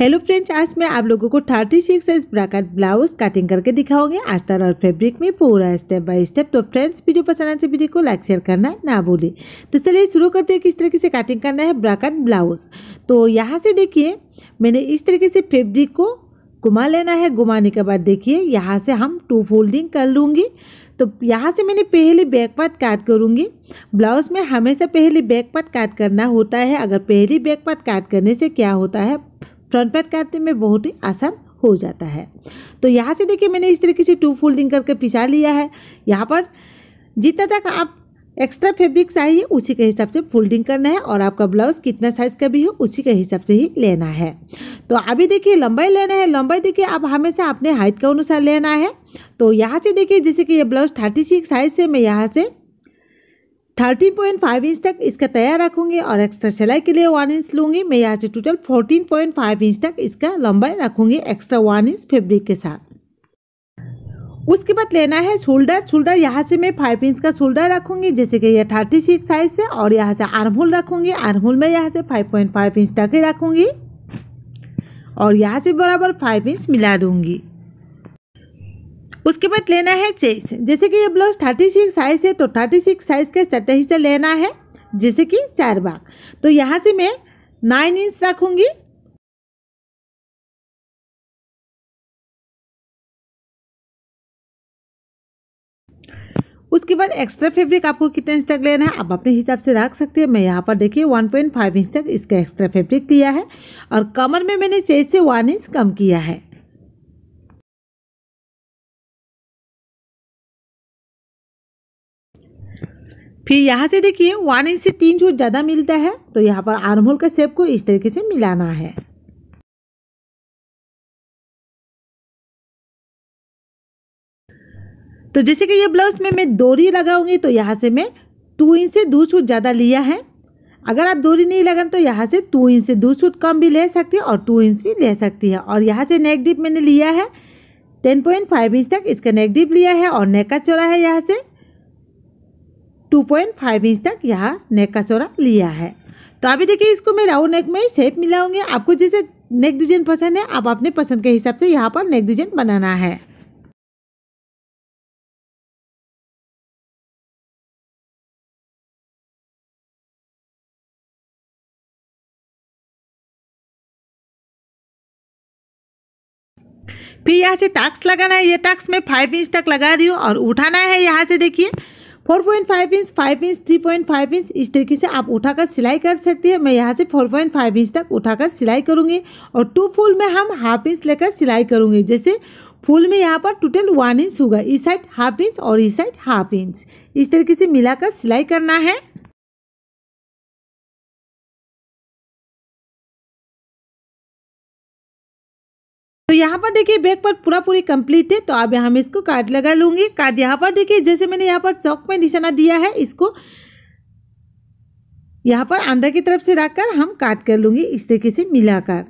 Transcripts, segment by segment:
hello friends आज मैं आप लोगों को thirty six size bracket blouse cutting करके दिखाऊंगी तरह और फैब्रिक में पूरा स्टेप बाय स्टेप तो फ्रेंड्स वीडियो पसंद आने से तो वीडियो को लाइक शेयर करना ना भूलें तो चलिए शुरू करते हैं किस तरीके से कटिंग करना है ब्राकट ब्लाउज तो यहाँ से देखिए मैंने इस तरीके से फेब्रिक को घुमा लेना है घुमाने के बाद देखिए यहाँ से हम टू फोल्डिंग कर लूँगी तो यहाँ से मैंने पहले बैक पार्ट काट करूँगी ब्लाउज़ में हमेशा पहले बैक पार्ट काट करना होता है अगर पहली बैक पार्ट काट करने से क्या होता है फ्रंट पैट काटने में बहुत ही आसान हो जाता है तो यहाँ से देखिए मैंने इस तरीके से टू फोल्डिंग करके पिसा लिया है यहाँ पर जितना तक आप एक्स्ट्रा फैब्रिक चाहिए उसी के हिसाब से फोल्डिंग करना है और आपका ब्लाउज़ कितना साइज़ का भी हो उसी के हिसाब से ही लेना है तो अभी देखिए लंबाई लेना है लंबाई देखिए आप हमेशा अपने हाइट के अनुसार लेना है तो यहाँ से देखिए जैसे कि ये ब्लाउज़ थर्टी सिक्स साइज़ से मैं यहाँ से थर्टीन पॉइंट फाइव इंच तक इसका तैयार रखूंगी और एक्स्ट्रा सिलाई के लिए वन इंच लूंगी मैं यहाँ से total fourteen point five inch तक इसका लंबाई रखूंगी एक्स्ट्रा वन इंच फेब्रिक के साथ उसके बाद लेना है शोल्डर शोल्डर यहाँ से मैं फाइव इंच का शोल्डर रखूंगी जैसे कि यह थर्टी सिक्स साइज है और यहाँ से आर्म रखूंगी रखूँगी में यहाँ से फाइव पॉइंट फाइव इंच तक ही रखूंगी और यहाँ से बराबर फाइव इंच मिला दूँगी उसके बाद लेना है चेस जैसे कि ये ब्लाउज थर्टी सिक्स साइज़ है तो थर्टी सिक्स साइज़ का सट्टा हिस्सा लेना है जैसे कि चार बाग तो यहाँ से मैं नाइन इंच रखूँगी उसके बाद एक्स्ट्रा फैब्रिक आपको कितने इंच तक लेना है आप अपने हिसाब से रख सकते हैं मैं यहाँ पर देखिए वन पॉइंट फाइव इंच तक इसका एक्स्ट्रा फैब्रिक दिया है और कमर में मैंने चेस से वन इंच कम किया है फिर यहाँ से देखिए वन इंच से तीन छूट ज़्यादा मिलता है तो यहाँ पर आर्मोल का शेप को इस तरीके से मिलाना है तो जैसे कि ये ब्लाउज में मैं दोरी लगाऊंगी तो यहाँ से मैं टू इंच से दो सूट ज़्यादा लिया है अगर आप दोरी नहीं लगा तो यहाँ से टू इंच से दो सूट कम भी ले सकती है और टू इंच भी ले सकती है और यहाँ से नेक डिप मैंने लिया है टेन पॉइंट फाइव इंच तक इसका नेक डिप लिया है और नेक का चौरा है यहाँ से टू पॉइंट फाइव इंच तक यहाँ नेक का सोरा लिया है तो अभी देखिए इसको मैं राउंड नेक में शेप मिलाऊंगी आपको जैसे नेक डिजाइन पसंद है आप अपने पसंद के हिसाब से यहाँ पर नेक डिजाइन बनाना है फिर यहाँ से टाक्स लगाना है ये टाक्स मैं फाइव इंच तक लगा दी हूँ और उठाना है यहाँ से देखिए four point five inch five inch three point five inch इस तरीके से आप उठाकर सिलाई कर सकते हैं मैं यहाँ से फोर पॉइंट फाइव इंच तक उठाकर सिलाई करूँगी और टू फुल में हम हाफ इंच लेकर सिलाई करूँगी जैसे फुल में यहाँ पर टोटल वन इंच होगा इस साइड हाफ इंच और इस साइड हाफ इंच इस तरीके से मिलाकर सिलाई करना है यहाँ पर देखिए बैग पर पूरा पूरी कंप्लीट है तो अब यहाँ मैं इसको काट लगा लूँगी काट यहाँ पर देखिए जैसे मैंने यहाँ पर चौक में निशाना दिया है इसको यहाँ पर अंदर की तरफ से रखकर हम काट कर लूँगी इस तरीके से मिलाकर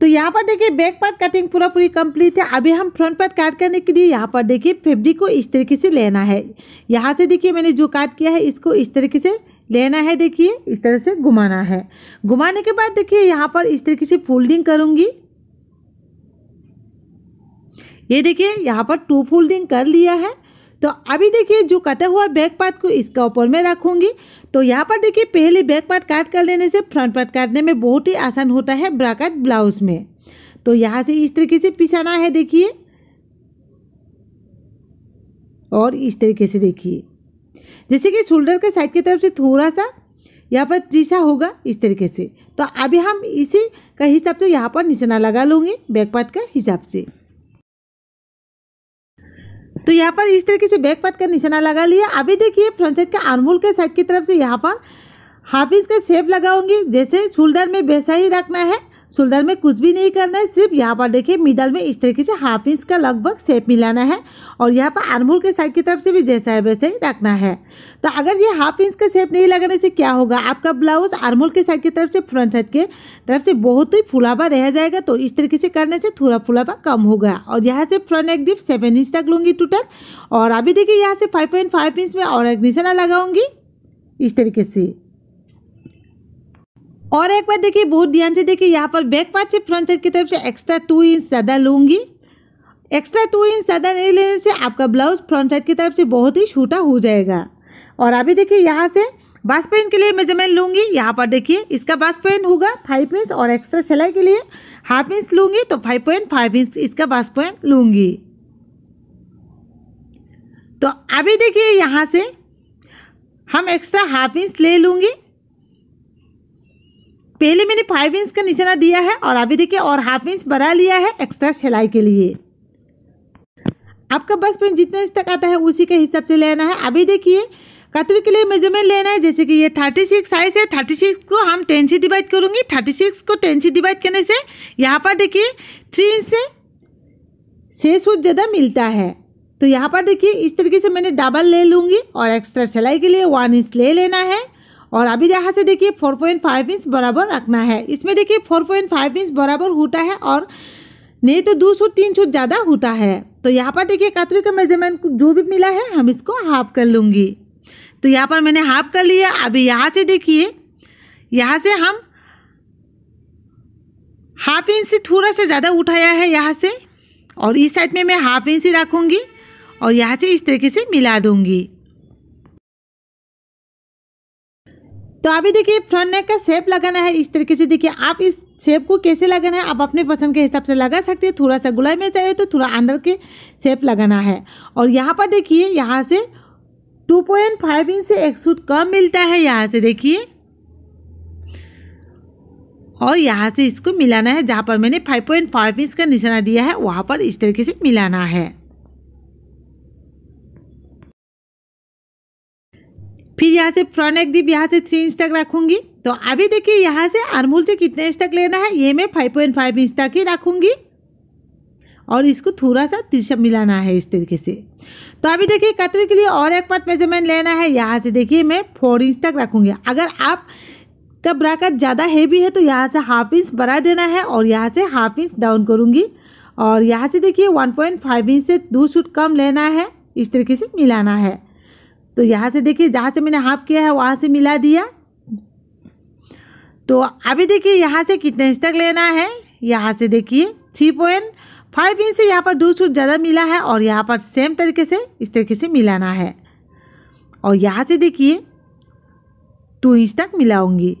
तो यहाँ पर देखिए बैक पार्ट कटिंग पूरा पूरी कंप्लीट है अभी हम फ्रंट पार्ट काट करने के लिए यहाँ पर देखिए फैब्रिक को इस तरीके से लेना है यहाँ से देखिए मैंने जो काट किया है इसको इस तरीके से लेना है देखिए इस तरह से घुमाना है घुमाने के बाद देखिए यहाँ पर इस तरीके से फोल्डिंग करूँगी ये देखिए यहाँ पर टू फोल्डिंग कर लिया है तो अभी देखिए जो कटा हुआ बैक पार्ट को इसका ऊपर में रखूँगी तो यहाँ पर देखिए पहले बैक पार्ट काट कर लेने से फ्रंट पार्ट काटने में बहुत ही आसान होता है ब्राकट ब्लाउज में तो यहाँ से इस तरीके से पिसाना है देखिए और इस तरीके से देखिए जैसे कि शोल्डर के साइड की तरफ से थोड़ा सा यहाँ पर त्रिशा होगा इस तरीके से तो अभी हम इसी का हिसाब से यहाँ पर निशाना लगा लूँगी बैक पार्ट का हिसाब से तो यहाँ पर इस तरीके से बैक का निशाना लगा लिया अभी देखिए फ्रंट के अनमूल के साइड की तरफ से यहाँ पर हाफिज का शेप लगाऊंगी जैसे शोल्डर में वैसा ही रखना है शोल्डर में कुछ भी नहीं करना है सिर्फ यहाँ पर देखिए मिडल में इस तरीके से हाफ इंच का लगभग सेप मिलाना है और यहाँ पर आर्मूल के साइड की तरफ से भी जैसा है वैसे ही रखना है तो अगर ये हाफ इंच का सेप नहीं लगाने से क्या होगा आपका ब्लाउज आर्मूल के साइड की तरफ से फ्रंट साइड के तरफ से बहुत ही फुलावा रह जाएगा तो इस तरीके से करने से थोड़ा फुलावा कम होगा और यहाँ से फ्रंट एक डिप सेवन इंच तक लूँगी टोटल और अभी देखिए यहाँ से फाइव पॉइंट फाइव इंच में और एक निशाना लगाऊंगी इस तरीके से और एक बार देखिए बहुत ध्यान से देखिए यहाँ पर बैक पार्ट से फ्रंट साइड की तरफ से एक्स्ट्रा टू इंच ज़्यादा लूँगी एक्स्ट्रा टू इंच ज़्यादा नहीं लेने से आपका ब्लाउज फ्रंट साइड की तरफ से बहुत ही छोटा हो जाएगा और अभी देखिए यहाँ से बास पेंट के लिए मेजरमेंट लूँगी यहाँ पर देखिए इसका बास पेंट होगा फाइव इंच और एक्स्ट्रा सिलाई के लिए हाफ इंच लूँगी तो फाइव पॉइंट फाइव इंच इसका बास पेंट लूँगी तो अभी देखिए यहाँ से हम एक्स्ट्रा हाफ इंच ले लूँगी पहले मैंने फाइव इंच का निशाना दिया है और अभी देखिए और हाफ इंच बढ़ा लिया है एक्स्ट्रा सिलाई के लिए आपका बस पेन जितने इंच तक आता है उसी के हिसाब से लेना है अभी देखिए कतरी के लिए मेजरमेंट लेना है जैसे कि ये थर्टी सिक्स साइज है थर्टी सिक्स को हम टेन से डिवाइड करूँगी थर्टी सिक्स को टेन से डिवाइड करने से यहाँ पर देखिए थ्री इंच से छः सूट ज़्यादा मिलता है तो यहाँ पर देखिए इस तरीके से मैंने डबल ले लूँगी और एक्स्ट्रा सिलाई के लिए वन इंच ले लेना है और अभी यहाँ से देखिए 4.5 इंच बराबर रखना है इसमें देखिए 4.5 इंच बराबर होता है और नहीं तो दो सूट तीन सूट ज़्यादा होता है तो यहाँ पर देखिए कतरी का मेजरमेंट जो भी मिला है हम इसको हाफ कर लूँगी तो यहाँ पर मैंने हाफ कर लिया अभी यहाँ से देखिए यहाँ से हम हाफ इंच से थोड़ा सा ज़्यादा उठाया है यहाँ से और इस साइड में मैं हाफ इंच ही रखूँगी और यहाँ से इस तरीके से मिला दूँगी तो अभी देखिए फ्रंट नेक का शेप लगाना है इस तरीके से देखिए आप इस शेप को कैसे लगाना है आप अपने पसंद के हिसाब से लगा सकते हो थोड़ा सा गुलाई में चाहिए तो थोड़ा अंदर के शेप लगाना है और यहाँ पर देखिए यहाँ से 2.5 इंच से एक सूट कम मिलता है यहाँ से देखिए और यहाँ से इसको मिलाना है जहाँ पर मैंने 5.5 इंच का निशाना दिया है वहाँ पर इस तरीके से मिलाना है फिर यहाँ से फ्रंट एक डिप यहाँ से थ्री इंच तक रखूंगी तो अभी देखिए यहाँ से अरमूल से कितने इंच तक लेना है ये मैं फाइव पॉइंट फाइव इंच तक ही रखूँगी और इसको थोड़ा सा तिरछा मिलाना है इस तरीके से तो अभी देखिए कतरे के लिए और एक पार्ट मेजरमेंट लेना है यहाँ से देखिए मैं फोर इंच तक रखूँगी अगर आप का ब्राकट ज़्यादा हैवी है तो यहाँ से हाफ इंच बढ़ा देना है और यहाँ से हाफ इंच डाउन करूँगी और यहाँ से देखिए वन पॉइंट फाइव इंच से दो सूट कम लेना है इस तरीके से मिलाना है तो यहाँ से देखिए जहाँ से मैंने हाफ किया है वहाँ से मिला दिया तो अभी देखिए यहाँ से कितने इंच तक लेना है यहाँ से देखिए थ्री पॉइंट फाइव इंच से यहाँ पर दो सूट ज़्यादा मिला है और यहाँ पर सेम तरीके से इस तरीके से मिलाना है और यहाँ से देखिए टू इंच तक मिलाऊंगी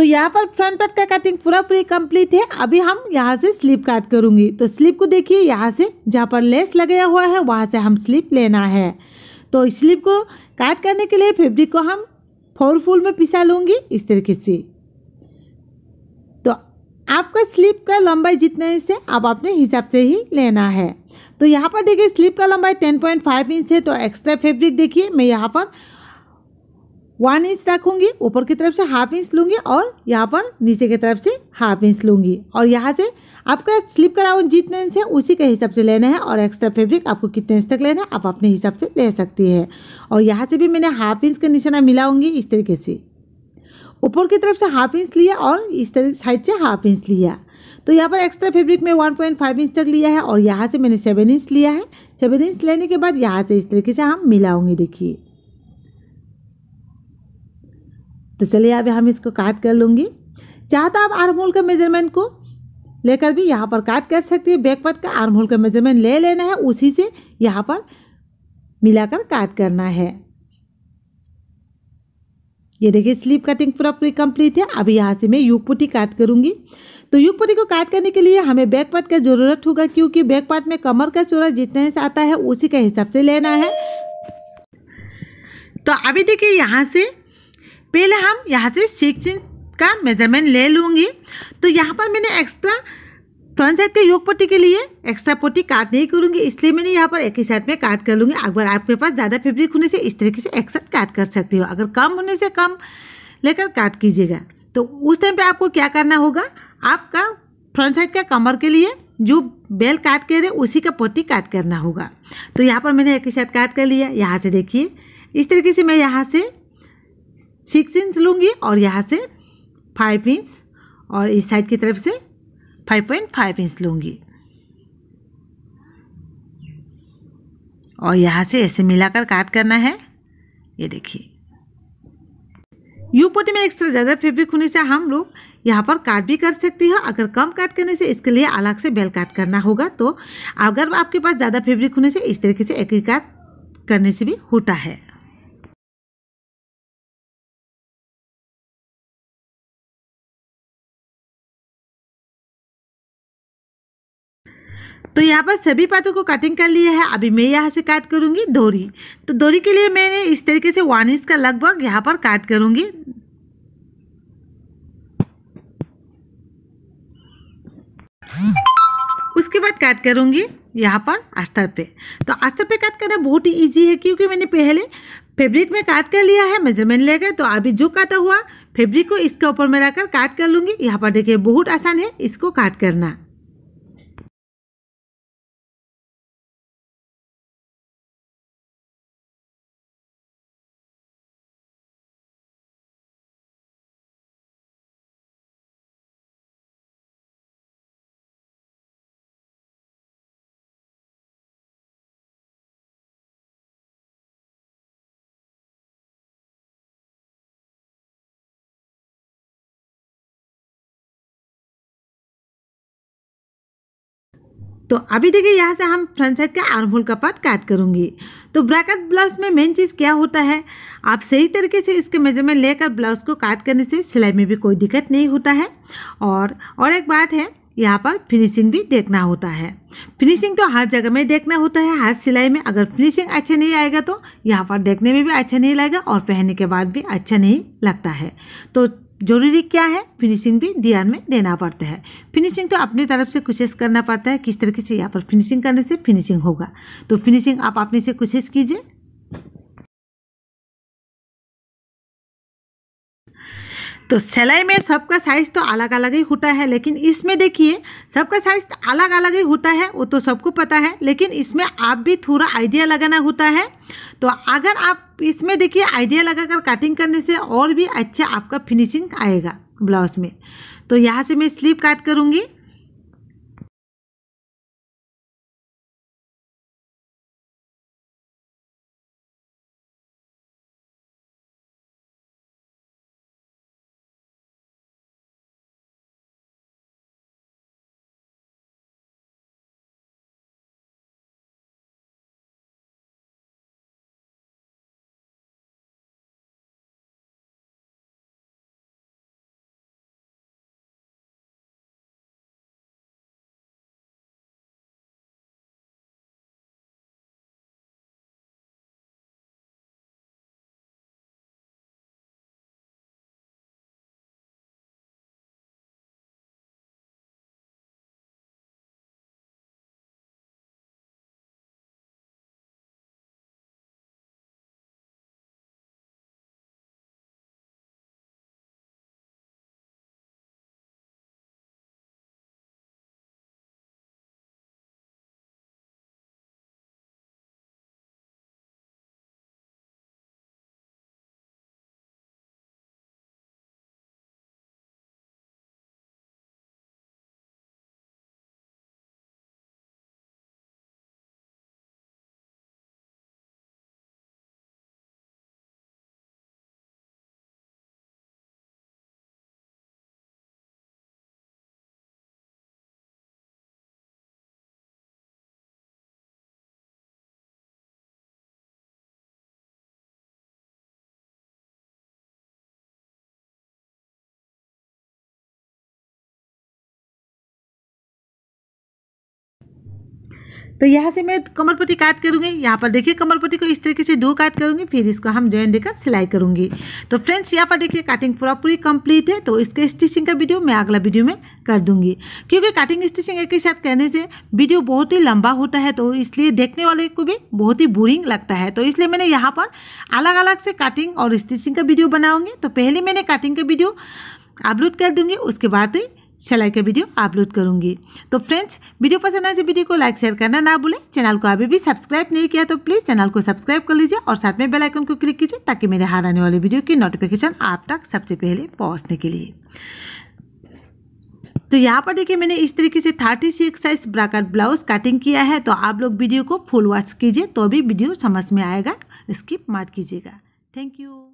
तो यहाँ पर फ्रंट पार्ट का कटिंग पूरा पूरी कंप्लीट है अभी हम यहाँ से स्लीप काट करूंगी तो स्लीप को देखिए यहाँ से जहाँ पर लेस लगाया हुआ है वहाँ से हम स्लीप लेना है तो स्लीप को काट करने के लिए फेब्रिक को हम फोर फूल में पिसा लूँगी इस तरीके से तो आपका स्लीप का लंबाई जितना इसे आप अपने हिसाब से ही लेना है तो यहाँ पर देखिए स्लीप का लंबाई टेन पॉइंट फाइव इंच है तो एक्स्ट्रा फेब्रिक देखिए मैं यहाँ पर वन इंच रखूंगी ऊपर की तरफ से हाफ इंच लूंगी और यहाँ पर नीचे की तरफ से हाफ इंच लूंगी और यहाँ से आपका स्लिप कराउन जितने इंच है उसी के हिसाब से लेना है और एक्स्ट्रा फैब्रिक आपको कितने इंच तक लेना है आप अपने हिसाब से ले सकती है और यहाँ से भी मैंने हाफ इंच का निशाना मिलाऊंगी इस तरीके से ऊपर की तरफ से हाफ इंच लिया और इस तरह साइड से हाफ इंच लिया तो यहाँ पर एक्स्ट्रा फेब्रिक में फाइव इंच तक लिया है और यहाँ से मैंने सेवन इंच लिया है सेवन इंच लेने के बाद यहाँ से इस तरीके से हम मिलाऊंगे देखिए तो चलिए अब हम इसको काट कर लूँगी चाहे तो आप आर्म होल के मेजरमेंट को लेकर भी यहाँ पर काट कर सकती है बैक पार्ट का आर्म होल का मेजरमेंट ले लेना है उसी से यहाँ पर मिलाकर काट करना है ये देखिए स्लीप कटिंग पूरा पूरी कंप्लीट है अभी यहाँ से मैं युग पुटी काट करूँगी तो युग पुटी को काट करने के लिए हमें बैक पार्ट का ज़रूरत होगा क्योंकि बैक पार्ट में कमर का चोरा जितने से आता है उसी के हिसाब से लेना है तो अभी देखिए यहाँ से पहले हम यहाँ से सिक्स इंच का मेजरमेंट ले लूँगी तो यहाँ पर मैंने एक्स्ट्रा फ्रंट साइड के योग पट्टी के लिए एक्स्ट्रा पट्टी काट नहीं करूँगी इसलिए मैंने यहाँ पर एक ही साइड में काट कर लूँगी अगर आपके पास ज़्यादा फेब्रिक होने से इस तरीके से एक साथ काट कर सकती हो अगर कम होने से कम लेकर काट कीजिएगा तो उस टाइम पे आपको क्या करना होगा आपका फ्रंट साइड का कमर के लिए जो बेल काट के रहे उसी का पट्टी काट करना होगा तो यहाँ पर मैंने एक ही साथ काट कर लिया यहाँ से देखिए इस तरीके से मैं यहाँ से सिक्स इंच लूँगी और यहाँ से फाइव इंच और इस साइड की तरफ से फाइव पॉइंट फाइव इंच लूँगी और यहाँ से ऐसे मिलाकर काट करना है ये देखिए यू पोटी में एक्स्ट्रा ज़्यादा फेब्रिक होने से हम लोग यहाँ पर काट भी कर सकती हैं अगर कम काट करने से इसके लिए अलग से बेल काट करना होगा तो अगर आपके पास ज़्यादा फेब्रिक होने से इस तरीके से एक ही काट करने से भी होता है तो यहाँ पर सभी पातों को कटिंग कर लिया है अभी मैं यहाँ से काट करूँगी डोरी तो डोरी के लिए मैंने इस तरीके से वन इंच का लगभग यहाँ पर काट करूँगी उसके बाद काट करूँगी यहाँ पर अस्तर पे तो अस्तर पे काट करना बहुत ही ईजी है क्योंकि मैंने पहले फैब्रिक में काट कर लिया है मेजरमेंट लेकर तो अभी जो काटा हुआ फैब्रिक को इसके ऊपर में रखकर काट कर लूँगी यहाँ पर देखिए बहुत आसान है इसको काट करना तो अभी देखिए यहाँ से हम फ्रंट साइड का आर्म होल का पार्ट काट करूँगी तो ब्रैकेट ब्लाउज में मेन चीज़ क्या होता है आप सही तरीके से इसके मेजरमेंट लेकर ब्लाउज को काट करने से सिलाई में भी कोई दिक्कत नहीं होता है और और एक बात है यहाँ पर फिनिशिंग भी देखना होता है फिनिशिंग तो हर जगह में देखना होता है हर सिलाई में अगर फिनिशिंग अच्छा नहीं आएगा तो यहाँ पर देखने में भी अच्छा नहीं लगेगा और पहनने के बाद भी अच्छा नहीं लगता है तो जरूरी क्या है फिनिशिंग भी ध्यान में देना पड़ता है फिनिशिंग तो अपनी तरफ से कोशिश करना पड़ता है किस तरीके से यहाँ पर फिनिशिंग करने से फिनिशिंग होगा तो फिनिशिंग आप अपने से कोशिश कीजिए तो सिलाई में सबका साइज़ तो अलग अलग ही होता है लेकिन इसमें देखिए सबका साइज़ अलग अलग ही होता है वो तो सबको पता है लेकिन इसमें आप भी थोड़ा आइडिया लगाना होता है तो अगर आप इसमें देखिए आइडिया लगाकर कटिंग करने से और भी अच्छा आपका फिनिशिंग आएगा ब्लाउज में तो यहाँ से मैं स्लीव काट करूँगी तो यहाँ से मैं कमरपट्टी काट करूँगी यहाँ पर देखिए कमरपट्टी को इस तरीके से दो काट करूँगी फिर इसको हम जॉइन देकर सिलाई करूँगी तो फ्रेंड्स यहाँ पर देखिए काटिंग पूरा पूरी कंप्लीट है तो इसके स्टिचिंग का वीडियो मैं अगला वीडियो में कर दूंगी क्योंकि काटिंग स्टिचिंग एक ही साथ करने से वीडियो बहुत ही लंबा होता है तो इसलिए देखने वाले को भी बहुत ही बोरिंग लगता है तो इसलिए मैंने यहाँ पर अलग अलग से काटिंग और स्टिचिंग का वीडियो बनाऊँगी तो पहले मैंने काटिंग का वीडियो अपलोड कर दूँगी उसके बाद ही सिलाई का वीडियो अपलोड करूँगी तो फ्रेंड्स वीडियो पसंद आए तो वीडियो को लाइक शेयर करना ना भूलें चैनल को अभी भी सब्सक्राइब नहीं किया तो प्लीज़ चैनल को सब्सक्राइब कर लीजिए और साथ में बेल आइकन को क्लिक कीजिए ताकि मेरे हार आने वाले वीडियो की नोटिफिकेशन आप तक सबसे पहले पहुँचने के लिए तो यहाँ पर देखिए मैंने इस तरीके से thirty six size bracket blouse cutting किया है तो आप लोग वीडियो को फुल वॉच कीजिए तो भी वीडियो समझ में आएगा स्किप मत कीजिएगा थैंक यू